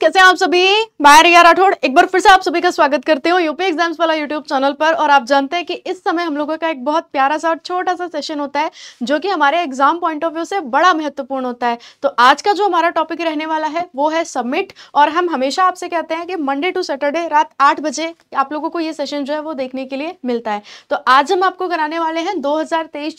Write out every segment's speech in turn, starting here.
कैसे हैं आप सभी मैं रिया राठौड़ एक बार फिर से आप सभी का स्वागत करते हूँ यूपी एग्जाम्स वाला यूट्यूब चैनल पर और आप जानते हैं कि इस समय हम लोगों का एक बहुत प्यारा सा और छोटा सा सेशन होता है जो कि हमारे एग्जाम पॉइंट ऑफ व्यू से बड़ा महत्वपूर्ण होता है तो आज का जो हमारा टॉपिक रहने वाला है वो है सबमिट और हम हमेशा आपसे कहते हैं कि मंडे टू सैटरडे रात आठ बजे आप लोगों को ये सेशन जो है वो देखने के लिए मिलता है तो आज हम आपको कराने वाले हैं दो हजार के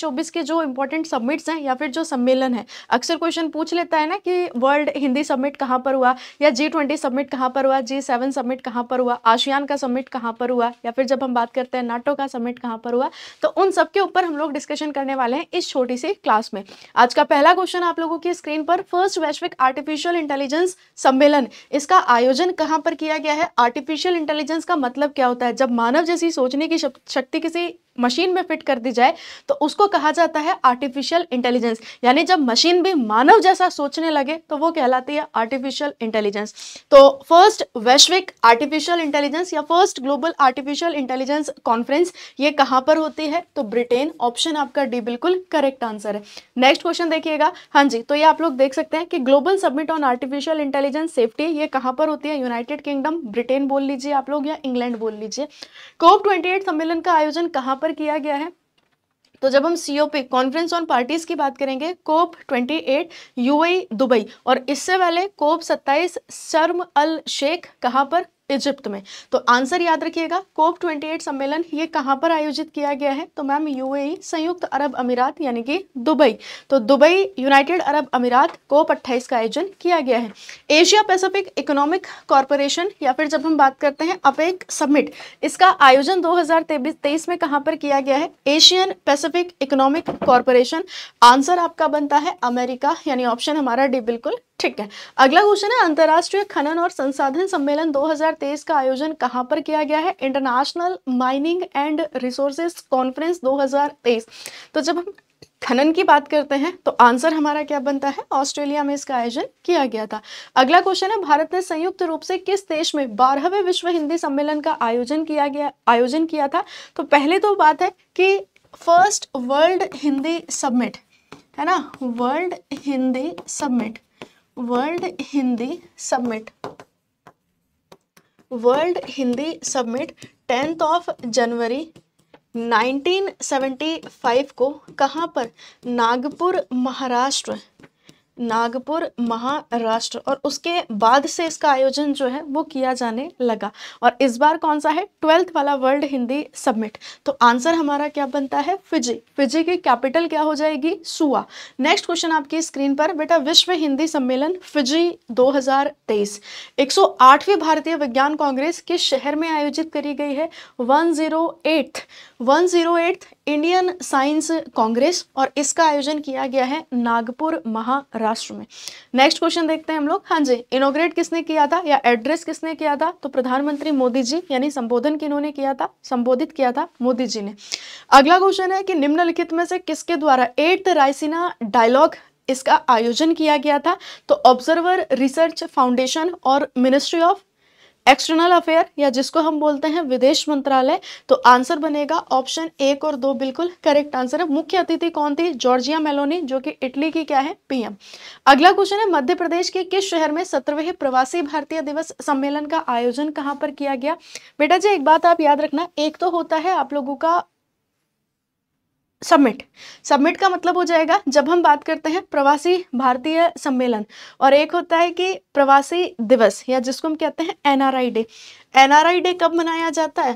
जो इंपॉर्टेंट सबमिट्स हैं या फिर जो सम्मेलन है अक्सर क्वेश्चन पूछ लेता है ना कि वर्ल्ड हिंदी सबमिट कहाँ पर हुआ या जी ट्वेंटी सबमिट कहाँ पर हुआ जी सेवन सबमिट कहाँ पर हुआ आशियान का सबमिट कहाँ पर हुआ या फिर जब हम बात करते हैं नाटो का सबमिट कहाँ पर हुआ तो उन सब के ऊपर हम लोग डिस्कशन करने वाले हैं इस छोटी सी क्लास में आज का पहला क्वेश्चन आप लोगों की स्क्रीन पर फर्स्ट वैश्विक आर्टिफिशियल इंटेलिजेंस सम्मेलन इसका आयोजन कहाँ पर किया गया है आर्टिफिशियल इंटेलिजेंस का मतलब क्या होता है जब मानव जैसी सोचने की शक्ति किसी मशीन में फिट कर दी जाए तो उसको कहा जाता है आर्टिफिशियल इंटेलिजेंस यानी जब मशीन भी मानव जैसा सोचने लगे तो वो कहलाती है आर्टिफिशियल इंटेलिजेंस तो फर्स्ट वैश्विक आर्टिफिशियल इंटेलिजेंस या first global artificial intelligence conference ये कहां पर होती है तो ब्रिटेन ऑप्शन आपका डी बिल्कुल करेक्ट आंसर है नेक्स्ट क्वेश्चन देखिएगा हाँ जी तो ये आप लोग देख सकते हैं कि global summit on artificial intelligence safety ये कहां पर होती है यूनाइटेड किंगडम ब्रिटेन बोल लीजिए आप लोग या इंग्लैंड बोल लीजिए कोप ट्वेंटी सम्मेलन का आयोजन कहां पर किया गया है तो जब हम C O conference on parties की बात करेंगे कोप 28 यूएई दुबई और इससे पहले कोप 27 शर्म अल शेख कहाँ पर इजिप्ट में तो आंसर याद रखिएगा कोप 28 सम्मेलन ये कहाँ पर आयोजित किया गया है तो मैम यूएई e, संयुक्त अरब अमीरात यानी कि दुबई तो दुबई यूनाइटेड अरब अमीरात कोप 28 का आयोजन किया गया है एशिया पैसिफिक इकोनॉमिक कॉरपोरेशन या फिर जब हम बात करते हैं अपेक समिट इसका आयोजन दो हजार में कहाँ पर किया गया है Asian Pacific economic corporation answer आपका बनता है अमेरिका यानी ऑप्शन हमारा डी बिल्कुल ठीक है अगला क्वेश्चन है अंतर्राष्ट्रीय खनन और संसाधन सम्मेलन 2023 का आयोजन कहां पर किया गया है international mining and resources conference 2023 तो जब हम खनन की बात करते हैं तो आंसर हमारा क्या बनता है ऑस्ट्रेलिया में इसका आयोजन किया गया था अगला क्वेश्चन है भारत ने संयुक्त रूप से किस देश में बारहवें विश्व हिंदी सम्मेलन का आयोजन किया गया आयोजन किया था तो पहले तो बात है कि फर्स्ट वर्ल्ड हिंदी सबमिट है ना world Hindi summit world Hindi summit world Hindi summit tenth of जनवरी 1975 को कहाँ पर नागपुर महाराष्ट्र नागपुर महाराष्ट्र और उसके बाद से इसका आयोजन जो है वो किया जाने लगा और इस बार कौन सा है ट्वेल्थ वाला वर्ल्ड हिंदी सबमिट तो आंसर हमारा क्या बनता है फिजी फिजी की कैपिटल क्या हो जाएगी सुआ नेक्स्ट क्वेश्चन आपकी स्क्रीन पर बेटा विश्व हिंदी सम्मेलन फिजी 2023 हजार भारतीय विज्ञान कांग्रेस किस शहर में आयोजित करी गई है one zero eighth one zero Indian science congress और इसका आयोजन किया गया है नागपुर महाराष्ट्र में नेक्स्ट क्वेश्चन देखते हैं हम लोग हाँ जी इनोग्रेट किसने किया था या एड्रेस किसने किया था तो प्रधानमंत्री मोदी जी यानी संबोधन किन्होंने किया था संबोधित किया था मोदी जी ने अगला क्वेश्चन है कि निम्नलिखित में से किसके द्वारा एट रायसीना डायलॉग इसका आयोजन किया गया था तो ऑब्जर्वर रिसर्च फाउंडेशन और मिनिस्ट्री ऑफ एक्सटर्नल अफेयर या जिसको हम बोलते हैं विदेश मंत्रालय तो आंसर बनेगा ऑप्शन एक और दो बिल्कुल करेक्ट आंसर है मुख्य अतिथि कौन थी जॉर्जिया मेलोनी जो कि इटली की क्या है पीएम अगला क्वेश्चन है मध्य प्रदेश के किस शहर में सत्रहवें प्रवासी भारतीय दिवस सम्मेलन का आयोजन कहां पर किया गया बेटा जी एक बात आप याद रखना एक तो होता है आप लोगों का सबमिट सबमिट का मतलब हो जाएगा जब हम बात करते हैं प्रवासी भारतीय सम्मेलन और एक होता है कि प्रवासी दिवस या जिसको हम कहते हैं एनआरआई डे एनआरआई डे कब मनाया जाता है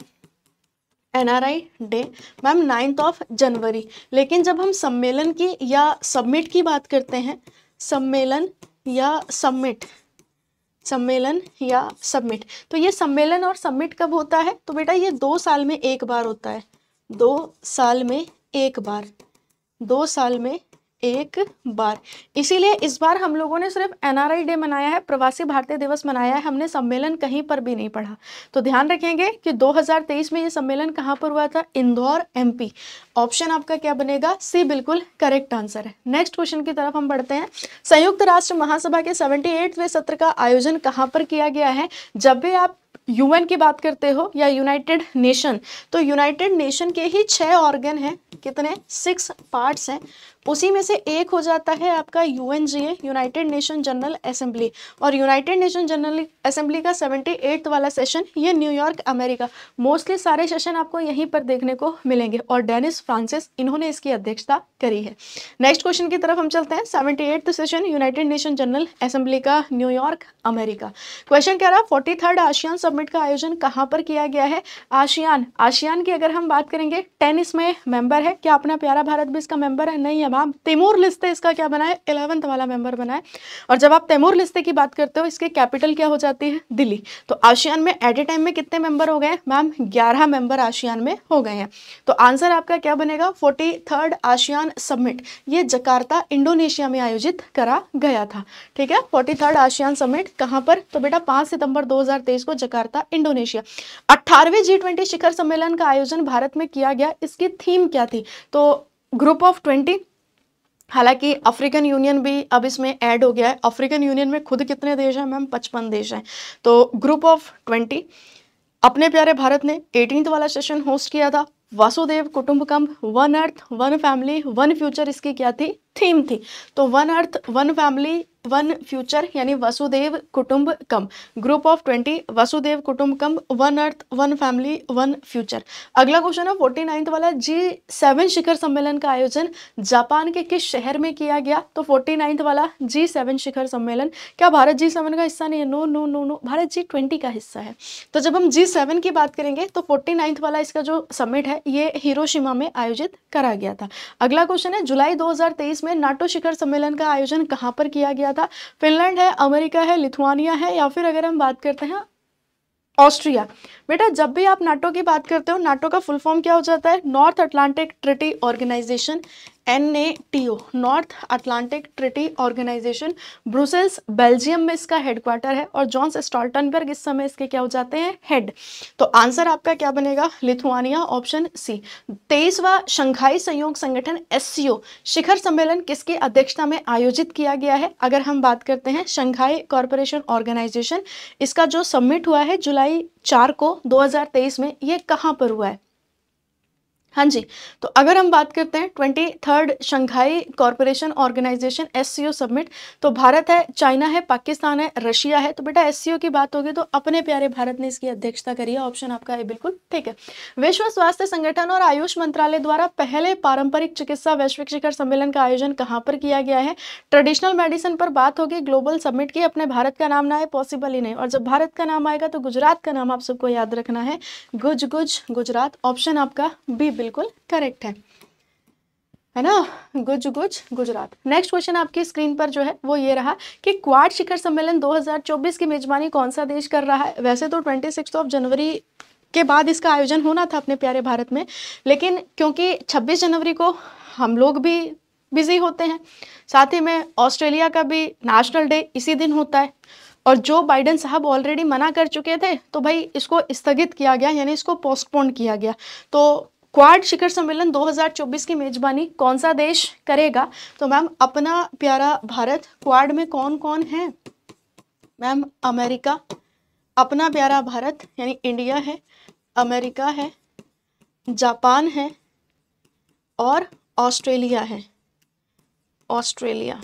NRI day ma'am ninth of जनवरी लेकिन जब हम सम्मेलन की या सबमिट की बात करते हैं सम्मेलन या सबमिट सम्मेलन या सबमिट तो ये सम्मेलन और सबमिट कब होता है तो बेटा ये दो साल में एक बार होता है दो साल में एक बार दो साल में एक बार इसीलिए इस बार हम लोगों ने सिर्फ एनआरआई डे मनाया है प्रवासी भारतीय दिवस मनाया है हमने सम्मेलन कहीं पर भी नहीं पढ़ा तो ध्यान रखेंगे कि 2023 में ये सम्मेलन कहां पर हुआ था इंदौर एमपी ऑप्शन आपका क्या बनेगा सी बिल्कुल करेक्ट आंसर है नेक्स्ट क्वेश्चन की तरफ हम बढ़ते हैं संयुक्त राष्ट्र महासभा के सेवेंटी सत्र का आयोजन कहाँ पर किया गया है जब भी आप यूएन की बात करते हो या यूनाइटेड नेशन तो यूनाइटेड नेशन के ही छह ऑर्गन हैं कितने सिक्स पार्ट्स हैं उसी में से एक हो जाता है आपका U united nation general assembly और यूनाइटेड नेशन जनरल असेंबली का सेवेंटी वाला सेशन ये न्यूयॉर्क अमेरिका मोस्टली सारे सेशन आपको यहीं पर देखने को मिलेंगे और डेनिस फ्रांसिस इन्होंने इसकी अध्यक्षता करी है नेक्स्ट क्वेश्चन की तरफ हम चलते हैं seventy session united nation general assembly का न्यूयॉर्क अमेरिका क्वेश्चन कह रहा है फोर्टी थर्ड आशियान सबमिट का आयोजन कहाँ पर किया गया है आशियान आशियान की अगर हम बात करेंगे टेनिस में मेंबर है क्या अपना प्यारा भारत भी इसका मेंबर है नहीं है जब आप तैमूर लिस्ते इसका क्या बना है एलेवंथ वाला मेंबर बना है और जब आप तैमूर लिस्ते की बात करते हो इसके कैपिटल क्या हो जाती है दिल्ली तो आशियान में एट ए टाइम में कितने मेंबर हो गए मैम ग्यारह मेंबर आशियान में हो गए हैं तो आंसर आपका क्या बनेगा फोर्टी आशियान समिट ये जकार्ता इंडोनेशिया में आयोजित करा गया था ठीक है फोर्टी आशियान समिट कहाँ पर तो बेटा पाँच सितंबर दो को जकार्ता इंडोनेशिया अट्ठारहवें जी ट्वेंटी शिखर सम्मेलन का आयोजन भारत में किया गया इसकी थीम क्या थी तो ग्रुप ऑफ ट्वेंटी हालांकि अफ्रीकन यूनियन भी अब इसमें ऐड हो गया है अफ्रीकन यूनियन में खुद कितने देश हैं मैम पचपन देश हैं तो ग्रुप ऑफ ट्वेंटी अपने प्यारे भारत ने एटीनथ वाला सेशन होस्ट किया था वासुदेव कुटुंबकम one earth one family one future इसकी क्या थी थीम थी तो one earth one family one future यानी वसुदेव कुटुंब कम ग्रुप ऑफ ट्वेंटी वसुदेव कुटुंब कम one earth one family one future अगला क्वेश्चन है फोर्टी नाइन्थ वाला जी सेवन शिखर सम्मेलन का आयोजन जापान के किस शहर में किया गया तो फोर्टी नाइन्थ वाला जी सेवन शिखर सम्मेलन क्या भारत जी सेवन का हिस्सा नहीं है no no no no Bharat G twenty का हिस्सा है तो जब हम जी सेवन की बात करेंगे तो फोर्टी नाइन्थ वाला इसका जो समिट है ये हिरोशिमा में आयोजित करा गया था अगला क्वेश्चन है जुलाई तेईस में नाटो शिखर सम्मेलन का आयोजन कहाँ पर किया गया था फिनलैंड है अमेरिका है लिथुआनिया है या फिर अगर हम बात करते हैं ऑस्ट्रिया बेटा जब भी आप नाटो की बात करते हो नाटो का फुल फॉर्म क्या हो जाता है North Atlantic Treaty Organisation N A T O North Atlantic Treaty Organisation Brussels Belgium में इसका हेडक्वार्टर है और जॉन्स स्टॉल्टनबर्ग इस समय इसके क्या हो जाते हैं हेड तो आंसर आपका क्या बनेगा लिथुआनिया ऑप्शन सी तेईसवा शंघाई संयोग संगठन एस शिखर सम्मेलन किसकी अध्यक्षता में आयोजित किया गया है अगर हम बात करते हैं शंघाई कॉरपोरेशन ऑर्गेनाइजेशन इसका जो सबमिट हुआ है जुलाई चार को 2023 में ये कहाँ पर हुआ है हाँ जी तो अगर हम बात करते हैं twenty third Shanghai corporation organisation S summit तो भारत है चाइना है पाकिस्तान है रशिया है तो बेटा एस की बात होगी तो अपने प्यारे भारत ने इसकी अध्यक्षता करी है ऑप्शन आपका है बिल्कुल ठीक है विश्व स्वास्थ्य संगठन और आयुष मंत्रालय द्वारा पहले पारंपरिक चिकित्सा वैश्विक शिखर सम्मेलन का आयोजन कहाँ पर किया गया है ट्रेडिशनल मेडिसिन पर बात होगी ग्लोबल सबमिट की अपने भारत का नाम ना है पॉसिबल ही नहीं और जब भारत का नाम आएगा तो गुजरात का नाम आप सबको याद रखना है गुज गुज गुजरात ऑप्शन आपका बी बिल्कुल करेक्ट है है ना गुज गुज गुजरात नेक्स्ट क्वेश्चन आपके स्क्रीन पर जो है वो ये रहा कि क्वाड शिखर सम्मेलन 2024 की मेजबानी कौन सा देश कर रहा है वैसे तो ट्वेंटी ऑफ जनवरी के बाद इसका आयोजन होना था अपने प्यारे भारत में लेकिन क्योंकि 26 जनवरी को हम लोग भी बिजी होते हैं साथ ही में ऑस्ट्रेलिया का भी नेशनल डे इसी दिन होता है और जो बाइडेन साहब ऑलरेडी मना कर चुके थे तो भाई इसको स्थगित किया गया यानी इसको पोस्टपोन किया गया तो क्वाड शिखर सम्मेलन 2024 की मेजबानी कौन सा देश करेगा तो मैम अपना प्यारा भारत क्वाड में कौन कौन है मैम अमेरिका अपना प्यारा भारत यानी इंडिया है अमेरिका है जापान है और ऑस्ट्रेलिया है ऑस्ट्रेलिया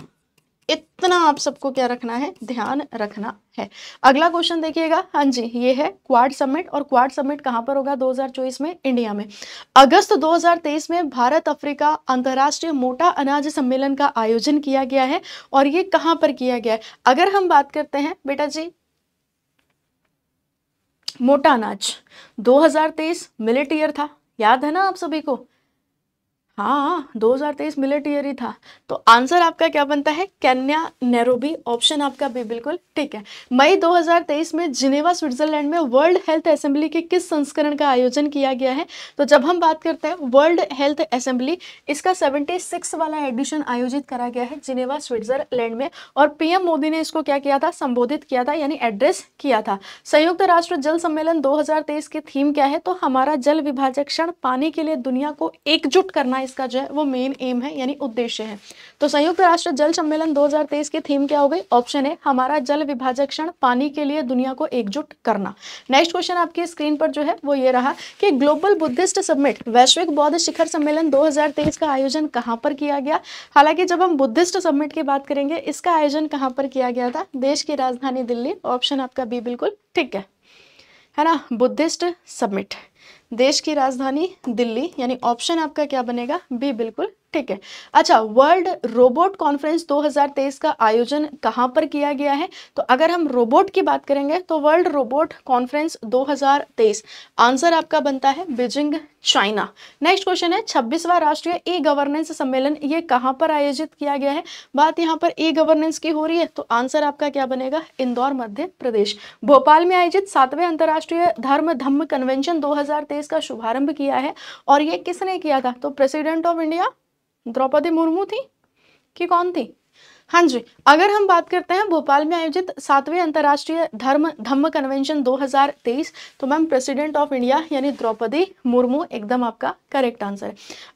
इतना आप सबको क्या रखना है ध्यान रखना है अगला क्वेश्चन देखिएगा हाँ जी ये है क्वाड समिट और क्वाड समिट कहां पर होगा 2024 में इंडिया में अगस्त 2023 में भारत अफ्रीका अंतर्राष्ट्रीय मोटा अनाज सम्मेलन का आयोजन किया गया है और ये कहां पर किया गया है अगर हम बात करते हैं बेटा जी मोटा अनाज 2023 मिलिट ईयर था याद है ना आप सभी को हाँ 2023 मिलिट ईयर था तो आंसर आपका क्या बनता है कन्या नेरोबी ऑप्शन आपका भी बिल्कुल ठीक है मई 2023 में जिनेवा स्विट्जरलैंड में वर्ल्ड हेल्थ असेंबली के किस संस्करण का आयोजन किया गया है तो जब हम बात करते हैं वर्ल्ड हेल्थ असेंबली इसका 76 वाला एडिशन आयोजित करा गया है जिनेवा स्विट्जरलैंड में और पीएम मोदी ने इसको क्या किया था संबोधित किया था यानी एड्रेस किया था संयुक्त राष्ट्र जल सम्मेलन दो की थीम क्या है तो हमारा जल विभाजक क्षण पानी के लिए दुनिया को एकजुट करना इसका जो है वो मेन एम है यानी उद्देश्य है तो संयुक्त राष्ट्र जल सम्मेलन 2023 की थीम क्या हो गई ऑप्शन है हमारा जल विभाजक क्षण पानी के लिए दुनिया को एकजुट करना नेक्स्ट क्वेश्चन आपकी स्क्रीन पर जो है वो ये रहा कि ग्लोबल बुद्धिस्ट सबमिट वैश्विक बौद्ध शिखर सम्मेलन दो का आयोजन कहाँ पर किया गया हालांकि जब हम बुद्धिस्ट सबमिट की बात करेंगे इसका आयोजन कहाँ पर किया गया था देश की राजधानी दिल्ली ऑप्शन आपका बी बिल्कुल ठीक है है ना बुद्धिस्ट सबमिट देश की राजधानी दिल्ली यानी ऑप्शन आपका क्या बनेगा बी बिल्कुल ठीक है अच्छा वर्ल्ड रोबोट कॉन्फ्रेंस 2023 का आयोजन कहां पर किया गया है तो अगर हम रोबोट की बात करेंगे तो वर्ल्ड रोबोट कॉन्फ्रेंस 2023 आंसर आपका बनता है बीजिंग चाइना नेक्स्ट क्वेश्चन है छब्बीसवा राष्ट्रीय ई गवर्नेंस सम्मेलन ये कहां पर आयोजित किया गया है बात यहां पर ई गवर्नेंस की हो रही है तो आंसर आपका क्या बनेगा इंदौर मध्य प्रदेश भोपाल में आयोजित सातवें अंतर्राष्ट्रीय धर्म धम्म कन्वेंशन दो 2023 का शुभारंभ किया है और ये किसने किया था तो President of India Draupadi Murmu थी कि कौन थी हाँ जी अगर हम बात करते हैं भोपाल में आयोजित सातवें अंतर्राष्ट्रीय धर्म धम्म कन्वेंशन 2023 तो मैम प्रेसिडेंट ऑफ इंडिया यानी द्रौपदी मुर्मू एकदम आपका करेक्ट आंसर है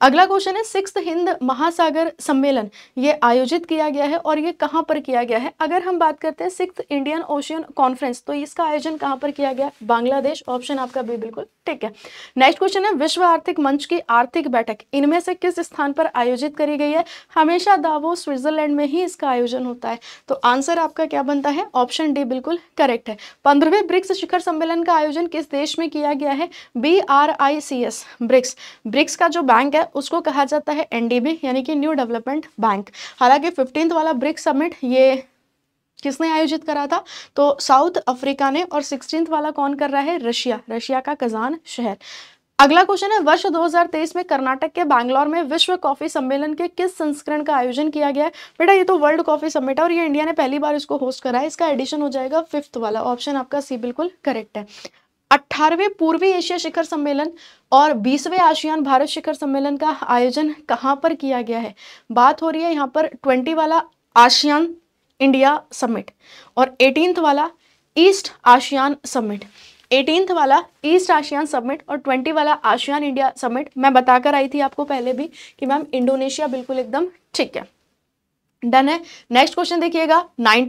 अगला क्वेश्चन है सिक्स हिंद महासागर सम्मेलन ये आयोजित किया गया है और ये कहाँ पर किया गया है अगर हम बात करते हैं सिक्स इंडियन ओशियन कॉन्फ्रेंस तो इसका आयोजन कहाँ पर किया गया बांग्लादेश ऑप्शन आपका भी बिल्कुल ठीक है नेक्स्ट क्वेश्चन है विश्व आर्थिक मंच की आर्थिक बैठक इनमें से किस स्थान पर आयोजित करी गई है हमेशा दावो स्विट्जरलैंड में ही इसका का आयोजन होता है तो आंसर आपका क्या बनता है ऑप्शन डी बिल्कुल करेक्ट है पंद्रहवें ब्रिक्स शिखर सम्मेलन का आयोजन किस देश में किया गया है B R I C S BRICS BRICS का जो बैंक है उसको कहा जाता है एनडीबी यानी कि न्यू डेवलपमेंट बैंक हालांकि फिफ्टींथ वाला ब्रिक्स समिट ये किसने आयोजित करा था तो साउथ अफ्रीका ने और सिक्सटींथ वाला कौन कर रहा है रशिया रशिया का कजान शहर अगला क्वेश्चन है वर्ष 2023 में कर्नाटक के बैंगलोर में विश्व कॉफी सम्मेलन के किस संस्करण का आयोजन किया गया है बेटा ये तो वर्ल्ड कॉफी समिट है और ये इंडिया ने पहली बार इसको होस्ट करा है इसका एडिशन हो जाएगा फिफ्थ वाला ऑप्शन आपका सी बिल्कुल करेक्ट है अट्ठारहवें पूर्वी एशिया शिखर सम्मेलन और बीसवें आसियान भारत शिखर सम्मेलन का आयोजन कहाँ पर किया गया है बात हो रही है यहाँ पर ट्वेंटी वाला आशियान इंडिया समिट और एटीनथ वाला ईस्ट आशियान समिट एटीनथ वाला ईस्ट आशियान समिट और ट्वेंटी वाला आशियान इंडिया समिट मैं बताकर आई थी आपको पहले भी कि मैम इंडोनेशिया बिल्कुल एकदम ठीक है डन है नेक्स्ट क्वेश्चन देखिएगा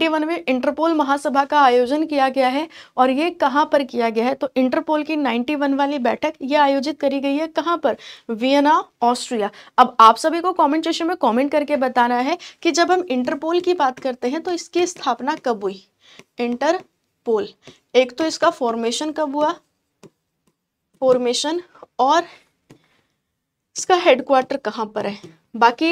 वन में इंटरपोल महासभा का आयोजन किया गया है और ये कहाँ पर किया गया है तो इंटरपोल की वन वाली बैठक ये आयोजित करी गई है कहाँ पर वियना ऑस्ट्रिया अब आप सभी को कमेंट सेशन में कमेंट करके बताना है कि जब हम इंटरपोल की बात करते हैं तो इसकी स्थापना कब हुई इंटर पोल एक तो इसका फॉर्मेशन कब हुआ फॉर्मेशन और इसका हेडक्वार्टर कहाँ पर है बाकी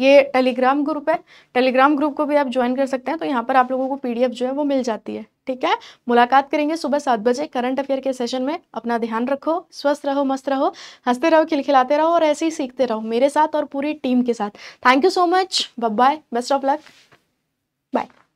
ये टेलीग्राम ग्रुप है टेलीग्राम ग्रुप को भी आप ज्वाइन कर सकते हैं तो यहाँ पर आप लोगों को पीडीएफ जो है वो मिल जाती है ठीक है मुलाकात करेंगे सुबह सात बजे करंट अफेयर के सेशन में अपना ध्यान रखो स्वस्थ रहो मस्त रहो हंसते रहो खिलखिलाते रहो और ऐसे ही सीखते रहो मेरे साथ और पूरी टीम के साथ thank you so much bye best of luck bye